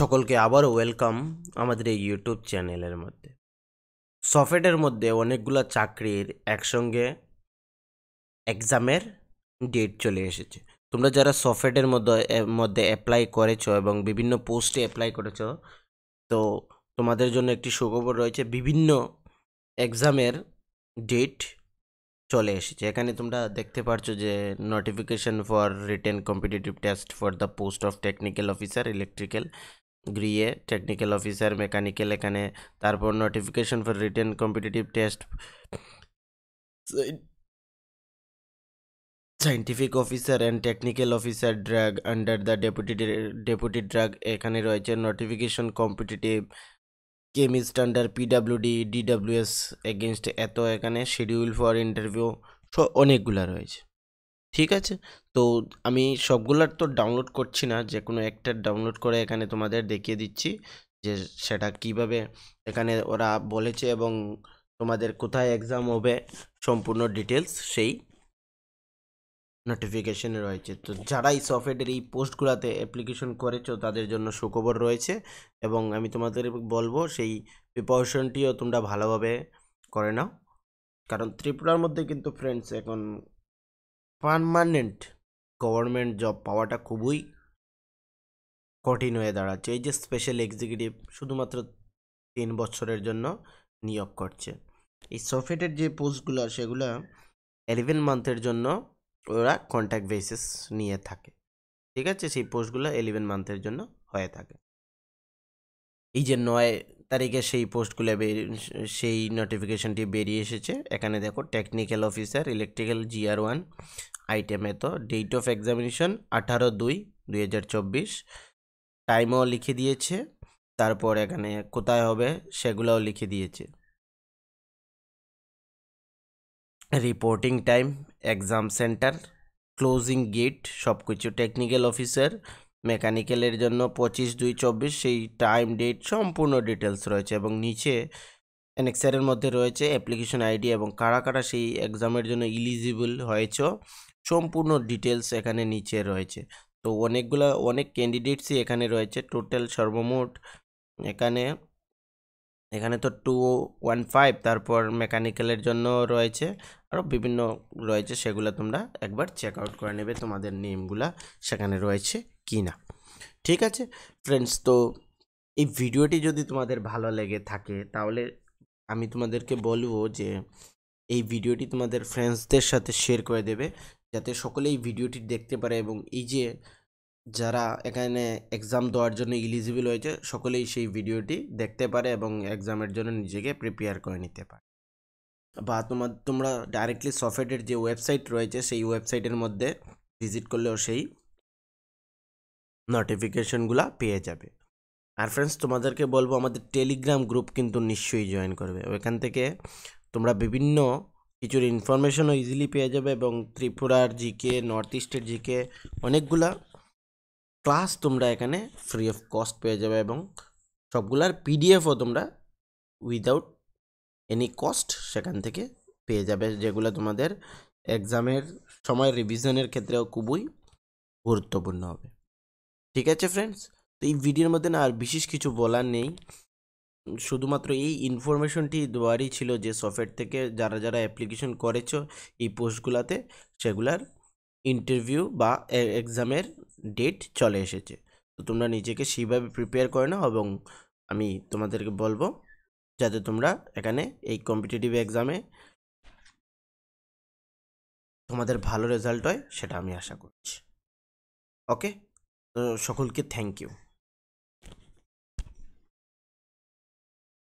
সকলকে আবার ওয়েলকাম আমাদের এই ইউটিউব চ্যানেলের মধ্যে সফেটের মধ্যে অনেকগুলো চাকরির একসঙ্গে এক্সামের ডেট চলে এসেছে তোমরা যারা সফেটের মধ্যে মধ্যে অ্যাপ্লাই করেছো এবং বিভিন্ন পোস্টে অ্যাপ্লাই করেছো তো তোমাদের জন্য একটি সুখবর রয়েছে বিভিন্ন এক্সামের ডেট চলে এসেছে এখানে তোমরা দেখতে পারছো যে notification for written competitive test for the post of technical officer electrical গৃহে টেকনিক্যাল অফিসার মেকানিক্যাল এখানে তারপর notification for written competitive test scientific officer and technical officer drug under the deputy deputy drug এখানে রয়েছে notification competitive chemist under PWD DWS against এত এখানে schedule for interview সব অনেকগুলো রয়েছে ঠিক আছে তো আমি সবগুলার তো ডাউনলোড করছি না যে কোনো একটা ডাউনলোড করে এখানে তোমাদের দেখিয়ে দিচ্ছি যে সেটা কিভাবে এখানে ওরা বলেছে এবং তোমাদের কোথায় এক্সাম হবে সম্পূর্ণ ডিটেলস সেই নোটিফিকেশন রয়েছে তো যারা এই সফটওয়্যারের এই পোস্টগুলোতে অ্যাপ্লিকেশন করেছো তাদের জন্য সুখবর রয়েছে এবং আমি তোমাদের বলবো সেই প্রিপারেশনটিও তোমরা ভালোভাবে করে নাও কারণ ত্রিপুরার মধ্যে কিন্তু ফ্রেন্ডস এখন পারমানেন্ট গভর্নমেন্ট জব পাওয়াটা খুবই কঠিন হয়ে দাঁড়াচ্ছে এই যে স্পেশাল এক্সিকিউটিভ শুধুমাত্র তিন বছরের জন্য নিয়োগ করছে এই সফেটের যে পোস্টগুলো সেগুলো এলেভেন মান্থের জন্য ওরা কন্ট্যাক্ট বেসিস নিয়ে থাকে ঠিক আছে সেই পোস্টগুলো এলেভেন মান্থের জন্য হয়ে থাকে এই যে নয় তারিখে সেই পোস্টগুলো সেই নোটিফিকেশনটি বেরিয়ে এসেছে এখানে দেখো technical officer electrical GR one আইটেমে তো ডেট অফ এক্সামিনেশন আঠারো দুই দুই হাজার চব্বিশ টাইমও লিখে দিয়েছে তারপর এখানে কোথায় হবে সেগুলোও লিখে দিয়েছে reporting time exam centre closing gate সব কিছু টেকনিক্যাল অফিসার মেকানিক্যালের জন্য পঁচিশ দুই চব্বিশ সেই টাইম ডেট সম্পূর্ণ ডিটেলস রয়েছে এবং নিচে অ্যানেক্সারের মধ্যে রয়েছে অ্যাপ্লিকেশন আইডি এবং কারা কারা সেই এক্সামের জন্য ইলিজিবল হয়েছ সম্পূর্ণ ডিটেলস এখানে নিচে রয়েছে তো অনেকগুলো অনেক ক্যান্ডিডেটসই এখানে রয়েছে টোটাল সর্বমোট এখানে এখানে তো টু ওয়ান ফাইভ তারপর মেকানিক্যালের জন্য রয়েছে আরও বিভিন্ন রয়েছে সেগুলো তোমরা একবার চেক আউট করে নেবে তোমাদের নেমগুলা সেখানে রয়েছে কি না ঠিক আছে ফ্রেন্ডস তো এই ভিডিওটি যদি তোমাদের ভালো লেগে থাকে তাহলে আমি তোমাদেরকে বলবো যে এই ভিডিওটি তোমাদের ফ্রেন্ডসদের সাথে শেয়ার করে দেবে যাতে সকলে এই ভিডিওটি দেখতে পারে এবং এই যে যারা এখানে এক্সাম দেওয়ার জন্য ইলিজিবল হয়েছে সকলেই সেই ভিডিওটি দেখতে পারে এবং এক্সামের জন্য নিজেকে প্রিপেয়ার করে নিতে পারে বা তোমার তোমরা ডাইরেক্টলি সফটওয়্যারের যে ওয়েবসাইট রয়েছে সেই ওয়েবসাইটের মধ্যে ভিজিট করলেও সেই নোটিফিকেশনগুলো পেয়ে যাবে আর ফ্রেন্ডস তোমাদেরকে বলবো আমাদের টেলিগ্রাম গ্রুপ কিন্তু নিশ্চয়ই জয়েন করবে ওইখান থেকে তোমরা বিভিন্ন কিছুর ইনফরমেশনও ইজিলি পেয়ে যাবে এবং ত্রিপুরার জিকে নর্থ ইস্টের জিকে অনেকগুলা ক্লাস তোমরা এখানে ফ্রি অফ কস্ট পেয়ে যাবে এবং সবগুলার পিডিএফও তোমরা উইদাউট এনি কস্ট সেখান থেকে পেয়ে যাবে যেগুলো তোমাদের এক্সামের সময় রিভিশনের ক্ষেত্রেও খুবই গুরুত্বপূর্ণ হবে ঠিক আছে ফ্রেন্ডস তো এই ভিডিওর মধ্যে না আর বিশেষ কিছু বলার নেই শুধুমাত্র এই ইনফরমেশনটি দেওয়ারই ছিল যে সফটওয়্যার থেকে যারা যারা অ্যাপ্লিকেশন করেছ এই পোস্টগুলোতে সেগুলার ইন্টারভিউ বা এক্সামের ডেট চলে এসেছে তো তোমরা নিজেকে সেইভাবে প্রিপেয়ার করে নাও এবং আমি তোমাদেরকে বলবো যাতে তোমরা এখানে এই কম্পিটিটিভ এক্সামে তোমাদের ভালো রেজাল্ট হয় সেটা আমি আশা করছি ওকে सकल के थैंक यू